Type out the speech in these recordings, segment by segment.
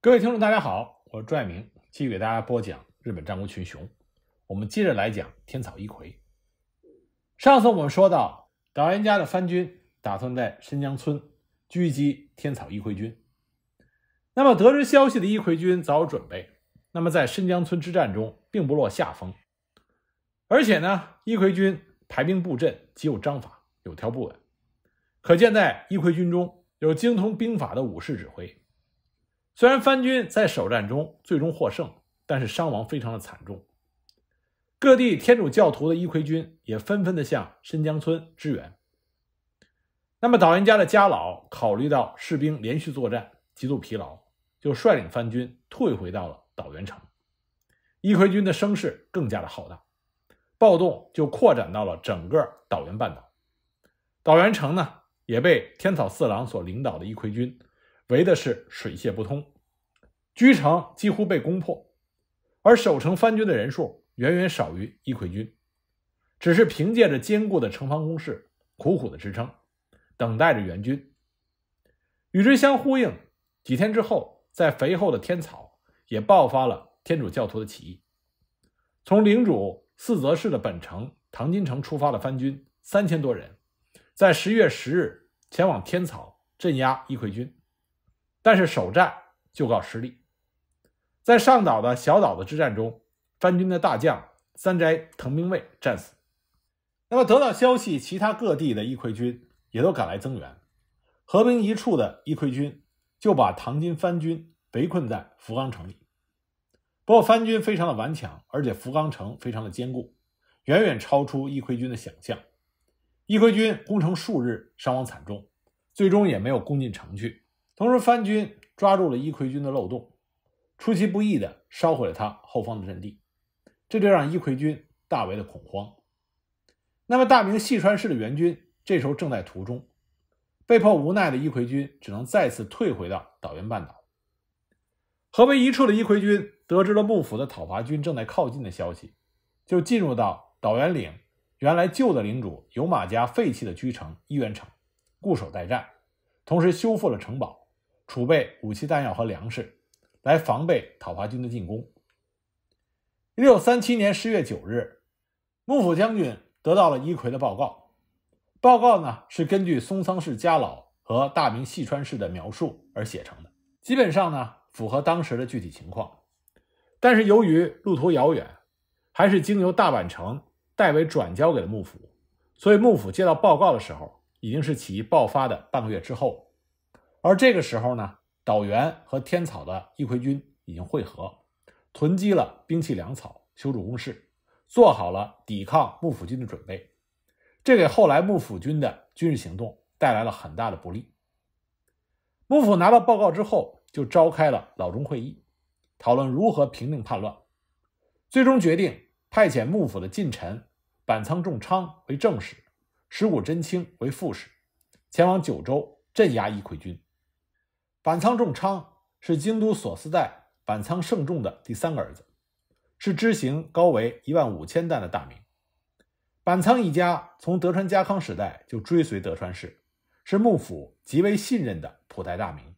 各位听众，大家好，我是朱爱明，继续给大家播讲《日本战国群雄》。我们接着来讲天草一葵。上次我们说到，岛原家的藩军打算在深江村狙击天草一葵军。那么，得知消息的一葵军早有准备。那么，在深江村之战中，并不落下风。而且呢，一葵军排兵布阵极有章法，有条不紊。可见，在一葵军中有精通兵法的武士指挥。虽然藩军在首战中最终获胜，但是伤亡非常的惨重。各地天主教徒的伊葵军也纷纷的向申江村支援。那么岛原家的家老考虑到士兵连续作战极度疲劳，就率领藩军退回到了岛原城。伊葵军的声势更加的浩大，暴动就扩展到了整个岛原半岛。岛原城呢也被天草四郎所领导的伊葵军。围的是水泄不通，居城几乎被攻破，而守城藩军的人数远远少于伊魁军，只是凭借着坚固的城防工事，苦苦的支撑，等待着援军。与之相呼应，几天之后，在肥厚的天草也爆发了天主教徒的起义。从领主四泽市的本城唐津城出发的藩军三千多人，在十一月十日前往天草镇压伊魁军。但是首战就告失利，在上岛的小岛的之战中，藩军的大将三宅藤兵卫战死。那么得到消息，其他各地的义魁军也都赶来增援，合兵一处的义魁军就把唐军藩军围困在福冈城里。不过藩军非常的顽强，而且福冈城非常的坚固，远远超出义魁军的想象。义魁军攻城数日，伤亡惨重，最终也没有攻进城去。同时，番军抓住了伊奎军的漏洞，出其不意的烧毁了他后方的阵地，这就让伊奎军大为的恐慌。那么，大明细川市的援军这时候正在途中，被迫无奈的伊奎军只能再次退回到岛原半岛。合围一处的伊奎军得知了幕府的讨伐军正在靠近的消息，就进入到岛原领，原来旧的领主有马家废弃的居城伊元城，固守待战，同时修复了城堡。储备武器弹药和粮食，来防备讨伐军的进攻。一六三七年十月九日，幕府将军得到了伊奎的报告。报告呢是根据松仓市家老和大名细川氏的描述而写成的，基本上呢符合当时的具体情况。但是由于路途遥远，还是经由大阪城代为转交给了幕府，所以幕府接到报告的时候，已经是起义爆发的半个月之后。而这个时候呢，岛原和天草的义揆军已经会合，囤积了兵器粮草，修筑工事，做好了抵抗幕府军的准备。这给后来幕府军的军事行动带来了很大的不利。幕府拿到报告之后，就召开了老中会议，讨论如何平定叛乱，最终决定派遣幕府的近臣板仓重昌为正使，石谷真清为副使，前往九州镇压义揆军。板仓重昌是京都索斯代板仓盛重的第三个儿子，是知行高为一万五千担的大名。板仓一家从德川家康时代就追随德川氏，是幕府极为信任的普代大名。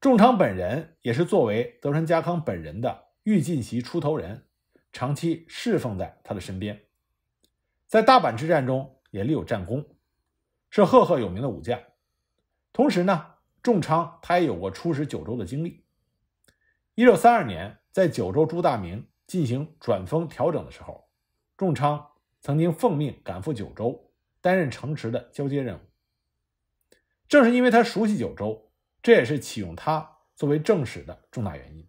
重昌本人也是作为德川家康本人的御进席出头人，长期侍奉在他的身边。在大阪之战中也立有战功，是赫赫有名的武将。同时呢。重昌他也有过出使九州的经历。一六三二年，在九州朱大明进行转封调整的时候，重昌曾经奉命赶赴九州，担任城池的交接任务。正是因为他熟悉九州，这也是启用他作为正使的重大原因。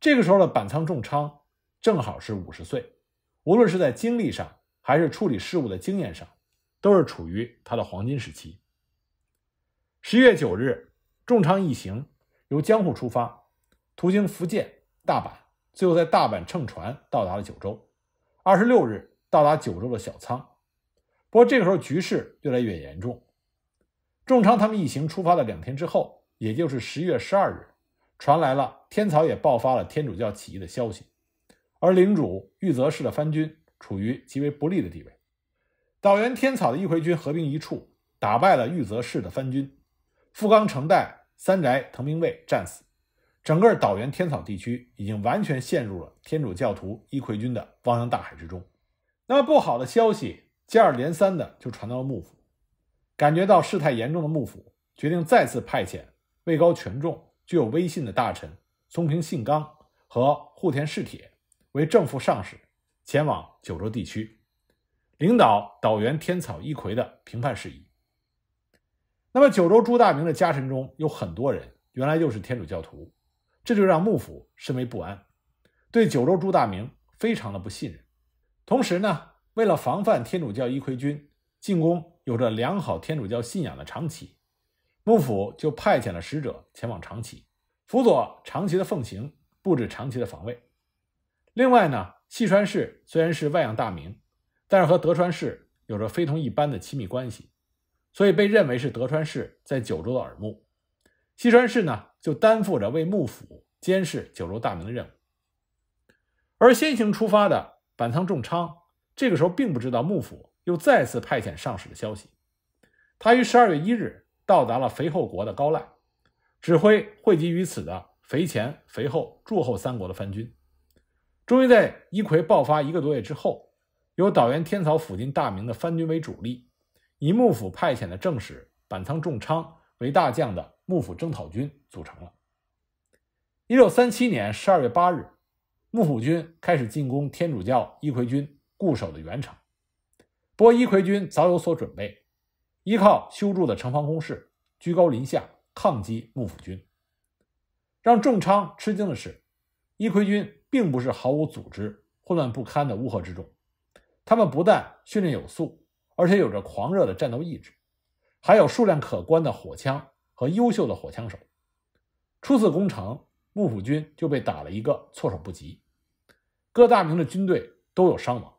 这个时候的板仓重昌正好是五十岁，无论是在经历上，还是处理事务的经验上，都是处于他的黄金时期。十一月九日，重昌一行由江户出发，途经福建、大阪，最后在大阪乘船到达了九州。二十六日到达九州的小仓。不过这个时候局势越来越严重。重昌他们一行出发的两天之后，也就是十一月十二日，传来了天草也爆发了天主教起义的消息，而领主玉泽氏的藩军处于极为不利的地位。岛原天草的义回军合并一处，打败了玉泽氏的藩军。富冈城代、三宅藤兵卫战死，整个岛原天草地区已经完全陷入了天主教徒伊葵军的汪洋大海之中。那么不好的消息接二连三的就传到了幕府，感觉到事态严重的幕府决定再次派遣位高权重、具有威信的大臣松平信纲和户田世铁为正副上使，前往九州地区，领导岛原天草伊葵的平判事宜。那么九州朱大明的家臣中有很多人原来就是天主教徒，这就让幕府深为不安，对九州朱大明非常的不信任。同时呢，为了防范天主教伊魁军进攻，有着良好天主教信仰的长崎，幕府就派遣了使者前往长崎，辅佐长崎的奉行布置长崎的防卫。另外呢，细川氏虽然是外洋大名，但是和德川氏有着非同一般的亲密关系。所以被认为是德川氏在九州的耳目，西川氏呢就担负着为幕府监视九州大名的任务。而先行出发的板仓重昌这个时候并不知道幕府又再次派遣上使的消息，他于十二月一日到达了肥后国的高濑，指挥汇集于此的肥前、肥后、驻后三国的藩军，终于在伊奎爆发一个多月之后，由岛原天草附近大名的藩军为主力。以幕府派遣的正使板仓重昌为大将的幕府征讨军组成了。一六三七年十二月八日，幕府军开始进攻天主教伊奎军固守的元城。过伊奎军早有所准备，依靠修筑的城防工事，居高临下抗击幕府军。让重昌吃惊的是，伊奎军并不是毫无组织、混乱不堪的乌合之众，他们不但训练有素。而且有着狂热的战斗意志，还有数量可观的火枪和优秀的火枪手。初次攻城，幕府军就被打了一个措手不及。各大名的军队都有伤亡。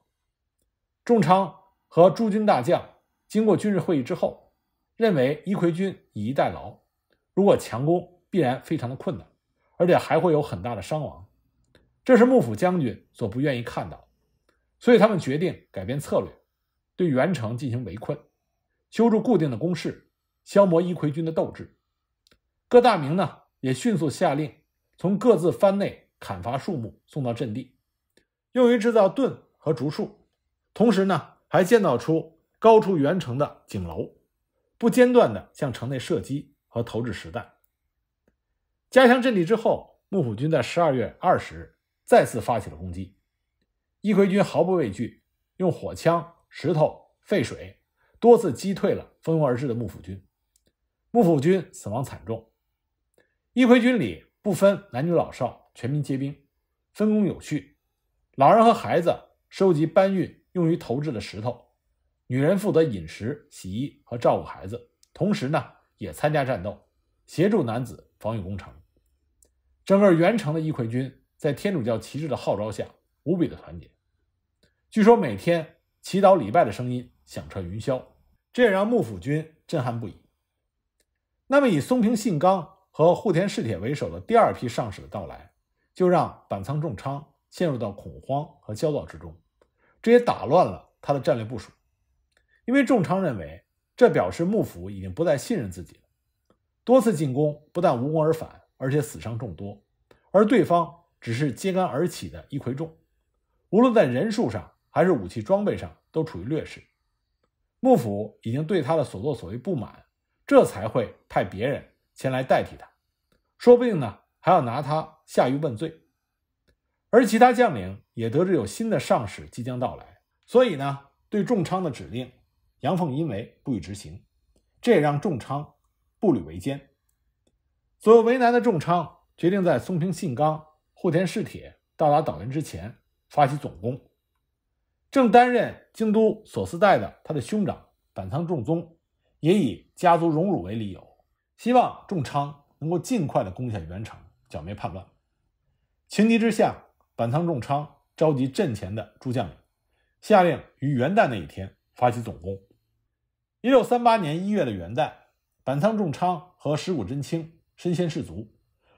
重昌和诸军大将经过军事会议之后，认为伊葵军以逸待劳，如果强攻必然非常的困难，而且还会有很大的伤亡，这是幕府将军所不愿意看到。所以他们决定改变策略。对原城进行围困，修筑固定的工事，消磨一葵军的斗志。各大名呢也迅速下令，从各自藩内砍伐树木送到阵地，用于制造盾和竹树。同时呢，还建造出高出原城的井楼，不间断的向城内射击和投掷石弹。加强阵地之后，幕府军在十二月二十日再次发起了攻击。一葵军毫不畏惧，用火枪。石头、沸水，多次击退了蜂拥而至的幕府军。幕府军死亡惨重。一葵军里不分男女老少，全民皆兵，分工有序。老人和孩子收集搬运用于投掷的石头，女人负责饮食、洗衣和照顾孩子，同时呢也参加战斗，协助男子防御工程。整个元城的一葵军在天主教旗帜的号召下无比的团结。据说每天。祈祷礼拜的声音响彻云霄，这也让幕府军震撼不已。那么，以松平信纲和户田世铁为首的第二批上士的到来，就让板仓重昌陷入到恐慌和焦躁之中，这也打乱了他的战略部署。因为重昌认为，这表示幕府已经不再信任自己了。多次进攻不但无功而返，而且死伤众多，而对方只是揭竿而起的一葵众，无论在人数上。还是武器装备上都处于劣势，幕府已经对他的所作所为不满，这才会派别人前来代替他，说不定呢还要拿他下狱问罪。而其他将领也得知有新的上使即将到来，所以呢对重昌的指令阳奉阴违不予执行，这也让重昌步履维艰。左右为难的重昌决定在松平信纲、户田氏铁到达岛原之前发起总攻。正担任京都所司代的他的兄长板仓重宗，也以家族荣辱为理由，希望重昌能够尽快的攻下元城，剿灭叛乱。情急之下，板仓重昌召集阵前的诸将领，下令于元旦那一天发起总攻。一六三八年一月的元旦，板仓重昌和石谷真清身先士卒，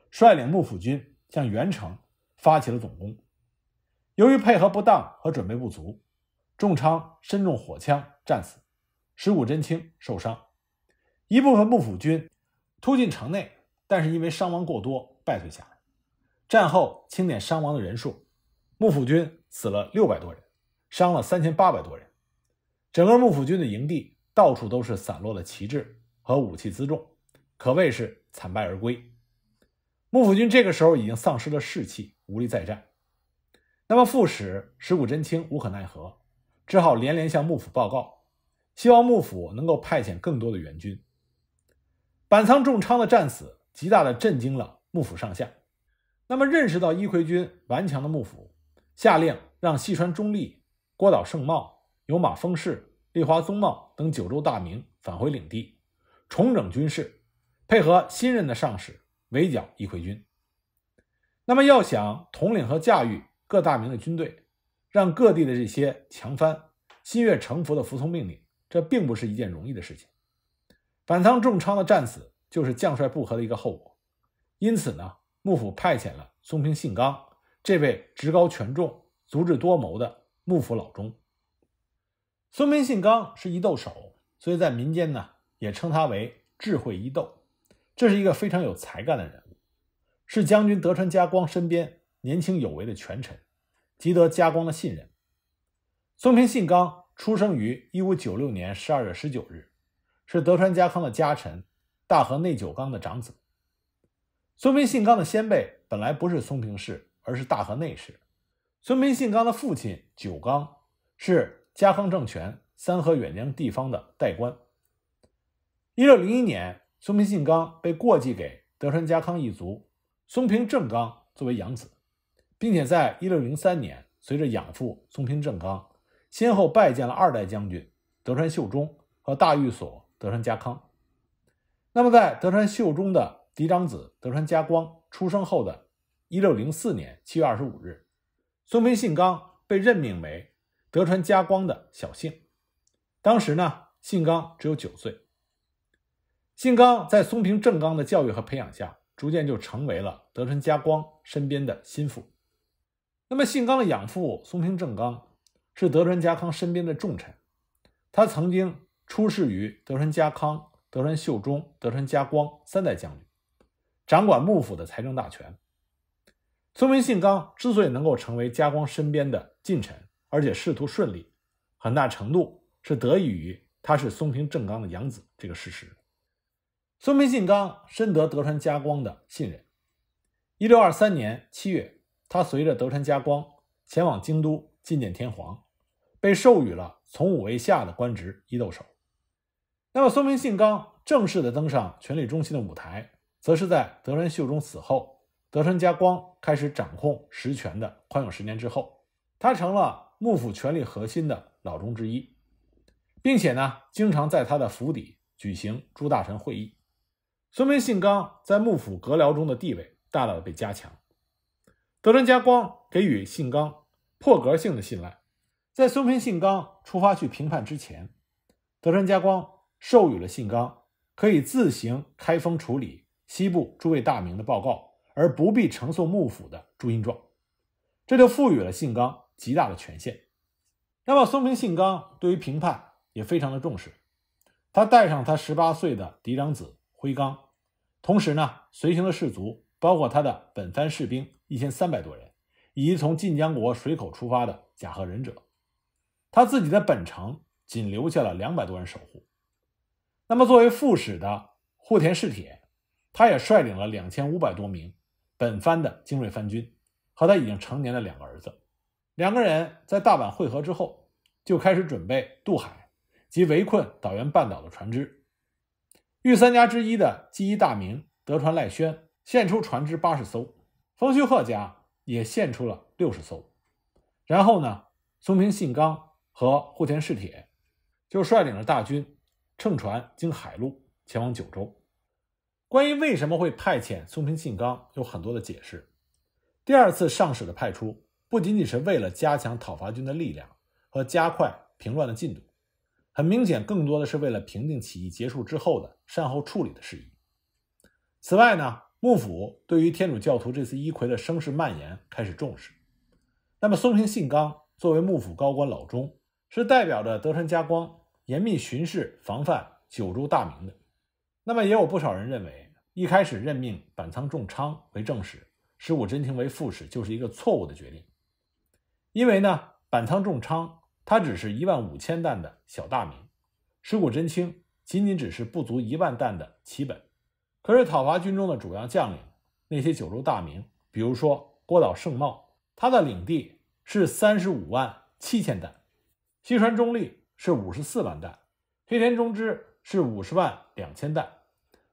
率领幕府军向元城发起了总攻。由于配合不当和准备不足，重昌身中火枪战死，石谷真清受伤。一部分幕府军突进城内，但是因为伤亡过多，败退下来。战后清点伤亡的人数，幕府军死了六百多人，伤了三千八百多人。整个幕府军的营地到处都是散落的旗帜和武器辎重，可谓是惨败而归。幕府军这个时候已经丧失了士气，无力再战。那么副使石谷真清无可奈何，只好连连向幕府报告，希望幕府能够派遣更多的援军。板仓重昌的战死极大的震惊了幕府上下，那么认识到伊奎军顽强的幕府，下令让细川忠利、郭岛胜茂、有马丰氏、立花宗茂等九州大名返回领地，重整军势，配合新任的上使围剿伊奎军。那么要想统领和驾驭。各大明的军队，让各地的这些强藩心悦诚服的服从命令，这并不是一件容易的事情。板仓重昌的战死就是将帅不和的一个后果。因此呢，幕府派遣了松平信纲这位职高权重、足智多谋的幕府老中。松平信纲是伊豆手，所以在民间呢也称他为“智慧伊豆”。这是一个非常有才干的人物，是将军德川家光身边。年轻有为的权臣，极得家光的信任。松平信纲出生于一五九六年十二月十九日，是德川家康的家臣大和内久纲的长子。松平信纲的先辈本来不是松平氏，而是大和内氏。松平信纲的父亲久纲是家康政权三河远江地方的代官。一六零一年，松平信纲被过继给德川家康一族松平正纲作为养子。并且在一六零三年，随着养父松平正刚，先后拜见了二代将军德川秀忠和大御所德川家康。那么，在德川秀忠的嫡长子德川家光出生后的，一六零四年七月二十五日，松平信纲被任命为德川家光的小姓。当时呢，信纲只有九岁。信纲在松平正刚的教育和培养下，逐渐就成为了德川家光身边的心腹。那么，信纲的养父松平正纲是德川家康身边的重臣，他曾经出仕于德川家康、德川秀忠、德川家光三代将军，掌管幕府的财政大权。松平信纲之所以能够成为家光身边的近臣，而且仕途顺利，很大程度是得益于他是松平正纲的养子这个事实。松平信纲深得德川家光的信任。一六二三年七月。他随着德川家光前往京都觐见天皇，被授予了从五位下的官职伊豆守。那么，松平信纲正式的登上权力中心的舞台，则是在德川秀忠死后，德川家光开始掌控实权的宽永十年之后，他成了幕府权力核心的老中之一，并且呢，经常在他的府邸举行诸大臣会议。松平信纲在幕府阁僚中的地位大大的被加强。德川家光给予信纲破格性的信赖，在松平信纲出发去平叛之前，德川家光授予了信纲可以自行开封处理西部诸位大名的报告，而不必呈送幕府的朱印状，这就赋予了信纲极大的权限。那么，松平信纲对于平叛也非常的重视，他带上他十八岁的嫡长子辉纲，同时呢，随行的士卒包括他的本藩士兵。一千三百多人，以及从晋江国水口出发的甲贺忍者，他自己的本城仅留下了两百多人守护。那么，作为副使的户田世铁，他也率领了两千五百多名本藩的精锐藩军和他已经成年的两个儿子，两个人在大阪会合之后，就开始准备渡海及围困岛原半岛的船只。御三家之一的基一大名德川赖宣献出船只八十艘。冯修鹤家也献出了六十艘，然后呢，松平信纲和户田氏铁就率领着大军乘船经海路前往九州。关于为什么会派遣松平信纲，有很多的解释。第二次上使的派出不仅仅是为了加强讨伐军的力量和加快平乱的进度，很明显，更多的是为了平定起义结束之后的善后处理的事宜。此外呢？幕府对于天主教徒这次一揆的声势蔓延开始重视。那么，松平信纲作为幕府高官老中，是代表着德川家光严密巡视防范九州大名的。那么，也有不少人认为，一开始任命板仓重昌为正使，石谷真清为副使，就是一个错误的决定。因为呢，板仓重昌他只是一万五千担的小大名，石谷真清仅仅只是不足一万担的旗本。可是讨伐军中的主要将领，那些九州大名，比如说郭岛胜茂，他的领地是三十五万七千石；西川中立是五十四万石；黑田中之是五十万两千石；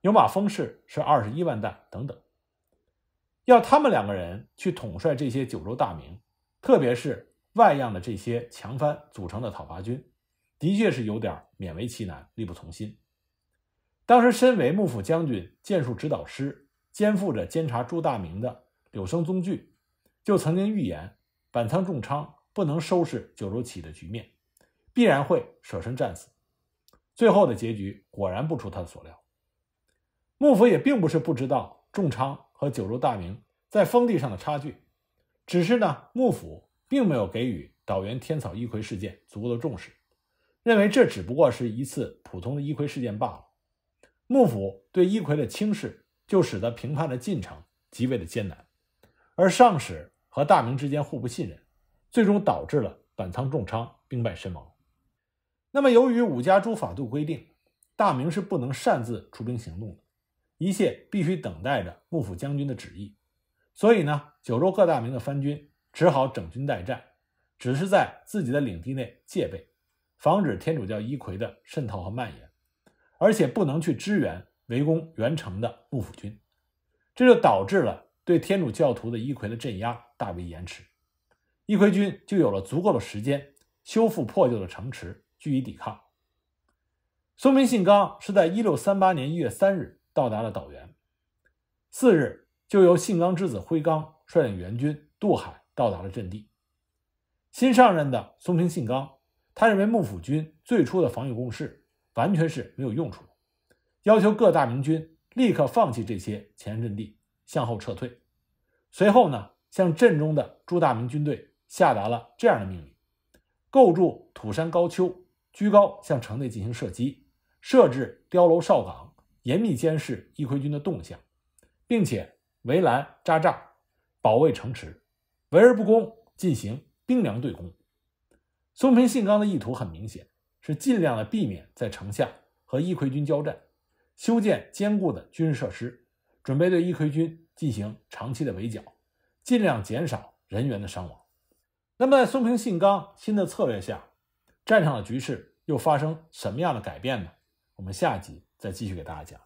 牛马丰氏是二十一万石等等。要他们两个人去统帅这些九州大名，特别是外样的这些强藩组成的讨伐军，的确是有点勉为其难，力不从心。当时，身为幕府将军剑术指导师，肩负着监察诸大明的柳生宗矩，就曾经预言板仓重昌不能收拾九州起的局面，必然会舍身战死。最后的结局果然不出他的所料。幕府也并不是不知道重昌和九州大明在封地上的差距，只是呢，幕府并没有给予岛原天草一葵事件足够的重视，认为这只不过是一次普通的一葵事件罢了。幕府对伊揆的轻视，就使得平叛的进程极为的艰难，而上使和大明之间互不信任，最终导致了板仓重昌兵败身亡。那么，由于五家诸法度规定，大明是不能擅自出兵行动的，一切必须等待着幕府将军的旨意，所以呢，九州各大明的藩军只好整军待战，只是在自己的领地内戒备，防止天主教伊揆的渗透和蔓延。而且不能去支援围攻元城的幕府军，这就导致了对天主教徒的伊揆的镇压大为延迟，伊揆军就有了足够的时间修复破旧的城池，据以抵抗。松平信纲是在一六三八年一月三日到达了岛原，次日就由信纲之子辉纲率领援军渡海到达了阵地。新上任的松平信纲，他认为幕府军最初的防御攻势。完全是没有用处。要求各大明军立刻放弃这些前沿阵地，向后撤退。随后呢，向镇中的诸大明军队下达了这样的命令：构筑土山高丘，居高向城内进行射击；设置碉楼哨岗，严密监视义魁军的动向，并且围栏扎栅，保卫城池，围而不攻，进行兵粮对攻。松平信纲的意图很明显。是尽量的避免在城下和一奎军交战，修建坚固的军事设施，准备对一奎军进行长期的围剿，尽量减少人员的伤亡。那么在松平信纲新的策略下，战场的局势又发生什么样的改变呢？我们下集再继续给大家讲。